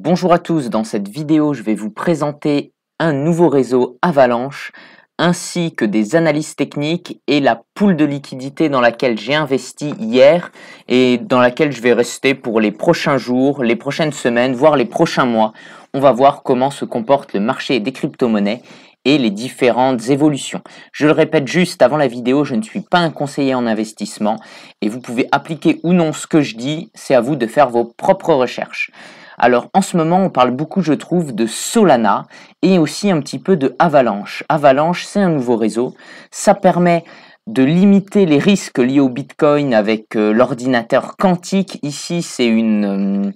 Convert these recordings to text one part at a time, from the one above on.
Bonjour à tous, dans cette vidéo je vais vous présenter un nouveau réseau Avalanche ainsi que des analyses techniques et la poule de liquidité dans laquelle j'ai investi hier et dans laquelle je vais rester pour les prochains jours, les prochaines semaines, voire les prochains mois. On va voir comment se comporte le marché des crypto-monnaies et les différentes évolutions. Je le répète juste avant la vidéo, je ne suis pas un conseiller en investissement et vous pouvez appliquer ou non ce que je dis, c'est à vous de faire vos propres recherches. Alors en ce moment, on parle beaucoup, je trouve, de Solana et aussi un petit peu de Avalanche. Avalanche, c'est un nouveau réseau. Ça permet de limiter les risques liés au Bitcoin avec euh, l'ordinateur quantique. Ici, c'est euh,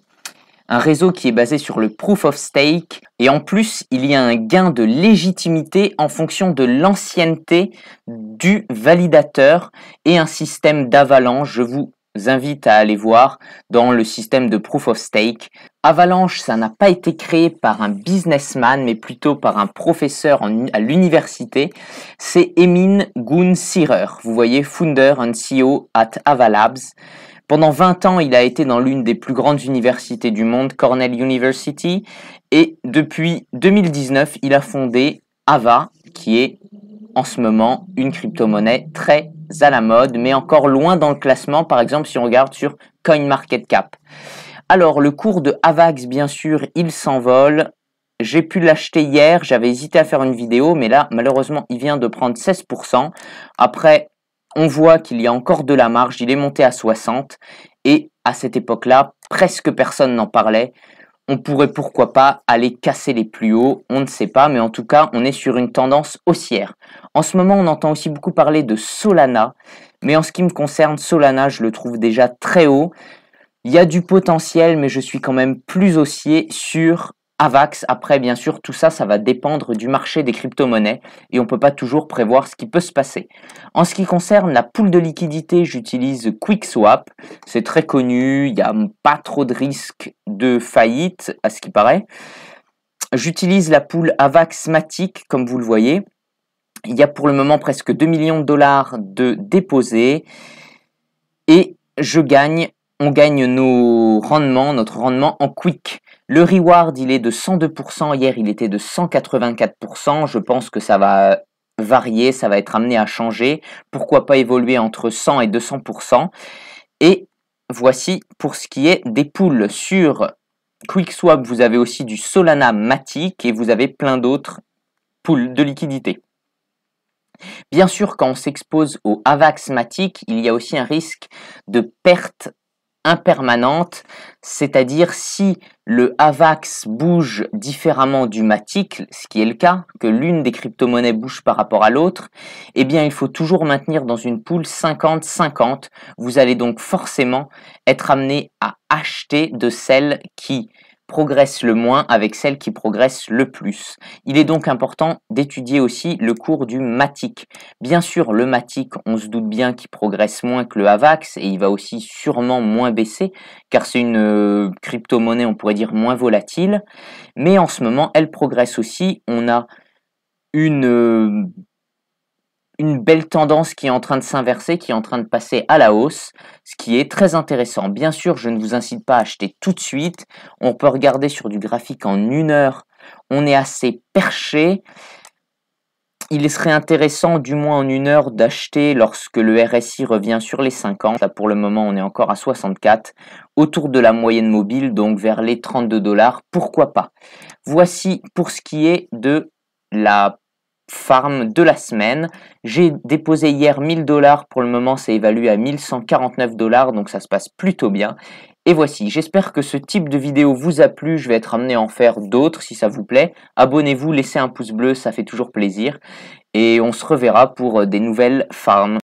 un réseau qui est basé sur le proof of stake, et en plus, il y a un gain de légitimité en fonction de l'ancienneté du validateur et un système d'avalanche. Je vous invite à aller voir dans le système de Proof of Stake. Avalanche, ça n'a pas été créé par un businessman, mais plutôt par un professeur à l'université. C'est Emin Gun Sirer, vous voyez, founder and CEO at Avalabs. Pendant 20 ans, il a été dans l'une des plus grandes universités du monde, Cornell University, et depuis 2019, il a fondé Ava, qui est en ce moment une crypto-monnaie très à la mode, mais encore loin dans le classement, par exemple si on regarde sur CoinMarketCap. Alors le cours de Avax, bien sûr, il s'envole. J'ai pu l'acheter hier, j'avais hésité à faire une vidéo, mais là, malheureusement, il vient de prendre 16%. Après, on voit qu'il y a encore de la marge, il est monté à 60, et à cette époque-là, presque personne n'en parlait on pourrait pourquoi pas aller casser les plus hauts, on ne sait pas, mais en tout cas, on est sur une tendance haussière. En ce moment, on entend aussi beaucoup parler de Solana, mais en ce qui me concerne, Solana, je le trouve déjà très haut. Il y a du potentiel, mais je suis quand même plus haussier sur Avax, après, bien sûr, tout ça, ça va dépendre du marché des crypto-monnaies et on ne peut pas toujours prévoir ce qui peut se passer. En ce qui concerne la poule de liquidité, j'utilise QuickSwap. C'est très connu, il n'y a pas trop de risque de faillite, à ce qui paraît. J'utilise la poule Avaxmatic, comme vous le voyez. Il y a pour le moment presque 2 millions de dollars de déposés et je gagne, on gagne nos rendements, notre rendement en quick. Le reward, il est de 102%. Hier, il était de 184%. Je pense que ça va varier, ça va être amené à changer. Pourquoi pas évoluer entre 100 et 200%. Et voici pour ce qui est des poules. Sur QuickSwap, vous avez aussi du Solana Matic et vous avez plein d'autres poules de liquidité. Bien sûr, quand on s'expose au Avax Matic, il y a aussi un risque de perte impermanente, c'est-à-dire si le AVAX bouge différemment du MATIC, ce qui est le cas, que l'une des crypto-monnaies bouge par rapport à l'autre, eh bien il faut toujours maintenir dans une poule 50-50. Vous allez donc forcément être amené à acheter de celles qui progresse le moins avec celle qui progresse le plus. Il est donc important d'étudier aussi le cours du MATIC. Bien sûr, le MATIC, on se doute bien qu'il progresse moins que le AVAX et il va aussi sûrement moins baisser car c'est une euh, crypto-monnaie, on pourrait dire, moins volatile. Mais en ce moment, elle progresse aussi. On a une... Euh, une belle tendance qui est en train de s'inverser, qui est en train de passer à la hausse, ce qui est très intéressant. Bien sûr, je ne vous incite pas à acheter tout de suite. On peut regarder sur du graphique en une heure. On est assez perché. Il serait intéressant, du moins en une heure, d'acheter lorsque le RSI revient sur les 50. Là, pour le moment, on est encore à 64, autour de la moyenne mobile, donc vers les 32 dollars. Pourquoi pas Voici pour ce qui est de la Farm de la semaine. J'ai déposé hier 1000 dollars, pour le moment c'est évalué à 1149 dollars, donc ça se passe plutôt bien. Et voici, j'espère que ce type de vidéo vous a plu, je vais être amené à en faire d'autres si ça vous plaît. Abonnez-vous, laissez un pouce bleu, ça fait toujours plaisir. Et on se reverra pour euh, des nouvelles farms.